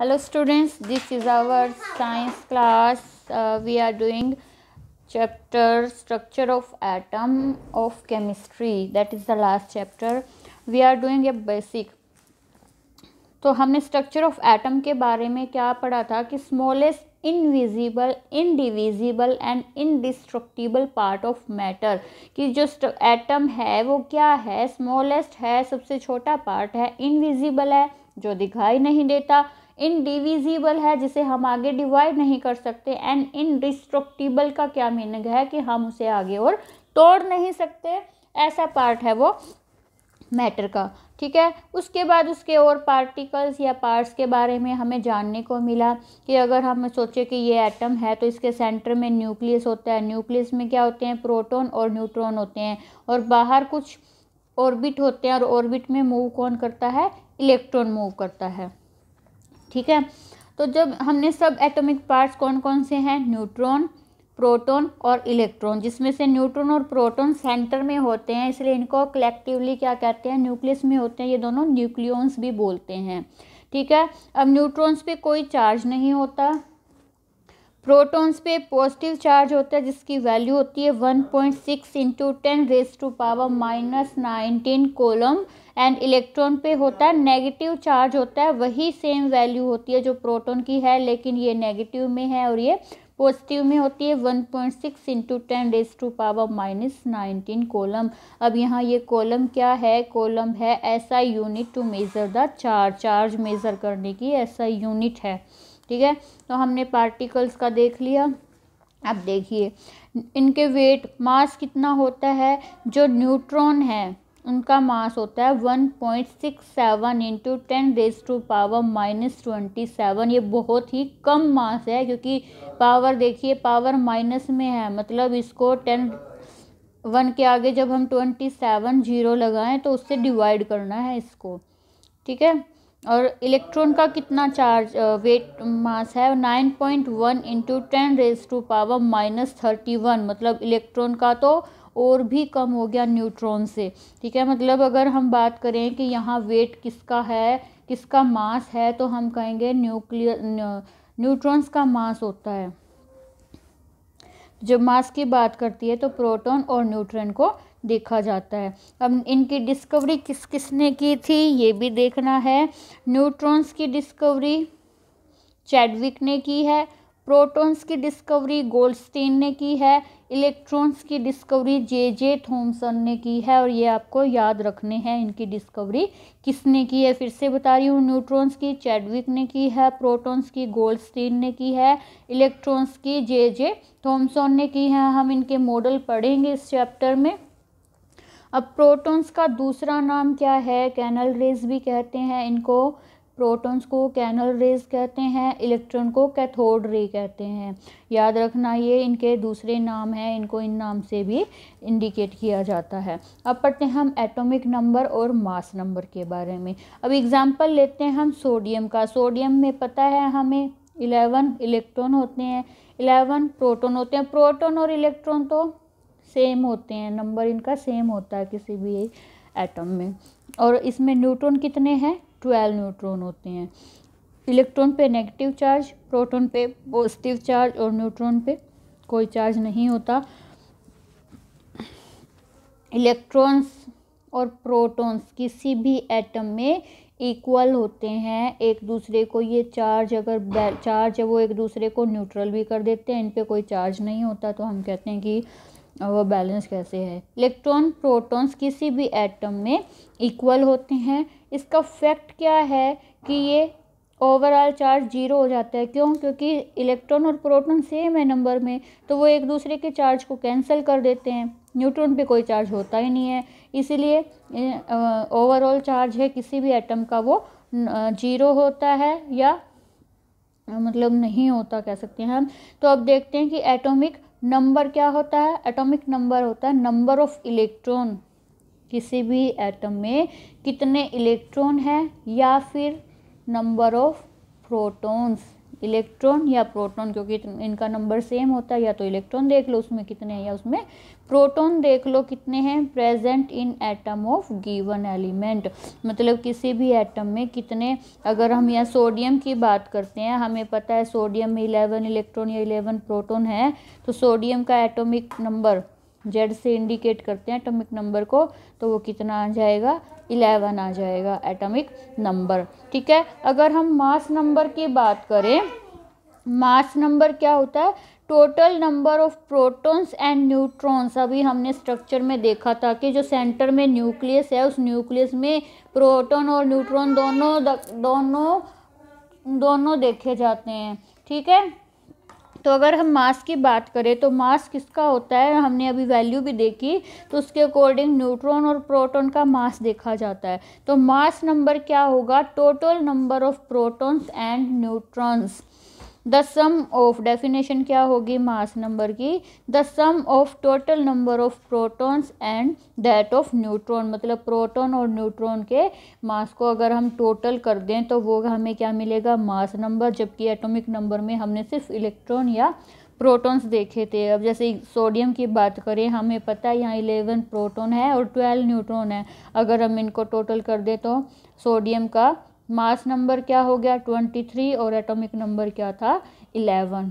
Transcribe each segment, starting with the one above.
hello students this is our science class uh, we are doing chapter structure of atom of chemistry that is the last chapter we are doing a basic तो हमने structure of atom के बारे में क्या पढ़ा था कि smallest invisible indivisible and indestructible part of matter कि जो एटम है वो क्या है स्मॉलेस्ट है सबसे छोटा पार्ट है इनविजिबल है जो दिखाई नहीं देता इनडिविजिबल है जिसे हम आगे डिवाइड नहीं कर सकते एंड इनडिस्ट्रक्टिबल का क्या मीनिंग है कि हम उसे आगे और तोड़ नहीं सकते ऐसा पार्ट है वो मैटर का ठीक है उसके बाद उसके और पार्टिकल्स या पार्ट्स के बारे में हमें जानने को मिला कि अगर हम सोचे कि ये एटम है तो इसके सेंटर में न्यूक्लियस होता है न्यूक्लियस में क्या होते हैं प्रोटॉन और न्यूट्रॉन होते हैं और बाहर कुछ ऑर्बिट होते हैं और ऑर्बिट में मूव कौन करता है इलेक्ट्रॉन मूव करता है ठीक है तो जब हमने सब एटॉमिक पार्ट्स कौन कौन से हैं न्यूट्रॉन प्रोटॉन और इलेक्ट्रॉन जिसमें से न्यूट्रॉन और प्रोटॉन सेंटर में होते हैं इसलिए इनको कलेक्टिवली क्या कहते हैं न्यूक्लियस में होते हैं ये दोनों न्यूक्लियॉन्स भी बोलते हैं ठीक है अब न्यूट्रॉन्स पे कोई चार्ज नहीं होता प्रोटॉन्स पे पॉजिटिव चार्ज होता है जिसकी वैल्यू होती है 1.6 point six into ten raise to power minus nineteen coulomb and electron पे होता है नेगेटिव चार्ज होता है वही सेम वैल्यू होती है जो प्रोटॉन की है लेकिन ये नेगेटिव में है और ये पॉजिटिव में होती है 1.6 point six into ten raise to power minus nineteen coulomb अब यहाँ ये कोलम क्या है कोलम है ऐसा unit to measure the charge charge measure करने की ऐसा यूनिट है ठीक है तो हमने पार्टिकल्स का देख लिया अब देखिए इनके वेट मास कितना होता है जो न्यूट्रॉन है उनका मास होता है one point six seven into ten raise to power minus twenty seven ये बहुत ही कम मास है क्योंकि पावर देखिए पावर माइनस में है मतलब इसको टेन वन के आगे जब हम ट्वेंटी सेवन जीरो लगाएं तो उससे डिवाइड करना है इसको ठीक है और इलेक्ट्रॉन का कितना चार्ज वेट मास है nine point one into ten raise to power minus thirty one मतलब इलेक्ट्रॉन का तो और भी कम हो गया न्यूट्रॉन से ठीक है मतलब अगर हम बात करें कि यहाँ वेट किसका है किसका मास है तो हम कहेंगे न्यूक्लियर न्यूट्रॉन्स का मास होता है जब मास की बात करती है तो प्रोटॉन और न्यूट्रॉन को देखा जाता है अब इनकी डिस्कवरी किस किसने की थी ये भी देखना है न्यूट्रॉन्स की डिस्कवरी चैडविक ने की है प्रोटॉन्स की डिस्कवरी गोल्डस्टीन ने की है इलेक्ट्रॉन्स की डिस्कवरी जे जे थॉमसन ने की है और ये आपको याद रखने हैं इनकी डिस्कवरी किसने की है फिर से बता रही हूँ न्यूट्रॉन्स की चैडविक ने की है प्रोटॉन्स की गोल्डस्टीन ने की है इलेक्ट्रॉन्स की जे जे थॉमसन ने की है हम इनके मॉडल पढ़ेंगे इस चैप्टर में अब प्रोटॉन्स का दूसरा नाम क्या है कैनल रेज भी कहते हैं इनको प्रोटॉन्स को कैनल रेज कहते हैं इलेक्ट्रॉन को कैथोड रे कहते हैं याद रखना ये इनके दूसरे नाम हैं इनको इन नाम से भी इंडिकेट किया जाता है अब पढ़ते हैं हम एटॉमिक नंबर और मास नंबर के बारे में अब एग्ज़ाम्पल लेते हैं हम सोडियम का सोडियम में पता है हमें इलेवन इलेक्ट्रॉन होते हैं इलेवन प्रोटोन होते हैं प्रोटोन और इलेक्ट्रॉन तो सेम होते हैं नंबर इनका सेम होता है किसी भी एटम में और इसमें न्यूट्रॉन कितने हैं ट्वेल्व न्यूट्रॉन होते हैं इलेक्ट्रॉन पे नेगेटिव चार्ज प्रोटॉन पे पॉजिटिव चार्ज और न्यूट्रॉन पे कोई चार्ज नहीं होता इलेक्ट्रॉन्स और प्रोटॉन्स किसी भी एटम में इक्वल होते हैं एक दूसरे को ये चार्ज अगर चार्ज है वो एक दूसरे को न्यूट्रल भी कर देते हैं इन पर कोई चार्ज नहीं होता तो हम कहते हैं कि वो बैलेंस कैसे है इलेक्ट्रॉन प्रोटॉन्स किसी भी एटम में इक्वल होते हैं इसका फैक्ट क्या है कि ये ओवरऑल चार्ज जीरो हो जाता है क्यों क्योंकि इलेक्ट्रॉन और प्रोटॉन सेम है नंबर में तो वो एक दूसरे के चार्ज को कैंसिल कर देते हैं न्यूट्रॉन पे कोई चार्ज होता ही नहीं है इसीलिए ओवरऑल चार्ज है किसी भी एटम का वो जीरो होता है या मतलब नहीं होता कह सकते हैं हम तो अब देखते हैं कि एटॉमिक नंबर क्या होता है एटॉमिक नंबर होता है नंबर ऑफ इलेक्ट्रॉन किसी भी एटम में कितने इलेक्ट्रॉन हैं या फिर नंबर ऑफ प्रोटॉन्स इलेक्ट्रॉन या प्रोटॉन क्योंकि इनका नंबर सेम होता है या तो इलेक्ट्रॉन देख लो उसमें कितने हैं या उसमें प्रोटॉन देख लो कितने हैं present in atom of given element मतलब किसी भी एटम में कितने अगर हम यहाँ सोडियम की बात करते हैं हमें पता है सोडियम में इलेवन इलेक्ट्रॉन या इलेवन प्रोटोन है तो सोडियम का एटोमिक नंबर जेड से इंडिकेट करते हैं एटॉमिक नंबर को तो वो कितना आ जाएगा इलेवन आ जाएगा एटॉमिक नंबर ठीक है अगर हम मास नंबर की बात करें मास नंबर क्या होता है total number of protons and neutrons अभी हमने स्ट्रक्चर में देखा था कि जो सेंटर में न्यूक्लियस है उस न्यूक्लियस में प्रोटोन और न्यूट्रॉन दोनों दोनों दोनों देखे जाते हैं ठीक है तो अगर हम मास की बात करें तो मास किसका होता है हमने अभी वैल्यू भी देखी तो उसके अकॉर्डिंग न्यूट्रॉन और प्रोटॉन का मास देखा जाता है तो मास नंबर क्या होगा total number of protons and neutrons the sum of definition क्या होगी मास नंबर की the sum of total number of protons and that of neutron मतलब प्रोटॉन और न्यूट्रॉन के मास को अगर हम टोटल कर दें तो वो हमें क्या मिलेगा मास नंबर जबकि एटॉमिक नंबर में हमने सिर्फ इलेक्ट्रॉन या प्रोटॉन्स देखे थे अब जैसे सोडियम की बात करें हमें पता है यहाँ इलेवन प्रोटोन है और ट्वेल्व न्यूट्रॉन है अगर हम इनको टोटल कर दें तो सोडियम का मास नंबर क्या हो गया ट्वेंटी थ्री और एटॉमिक नंबर क्या था इलेवन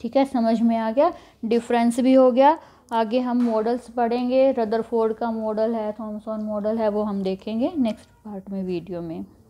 ठीक है समझ में आ गया डिफरेंस भी हो गया आगे हम मॉडल्स पढ़ेंगे रदरफोर्ड का मॉडल है थॉमसन मॉडल है वो हम देखेंगे नेक्स्ट पार्ट में वीडियो में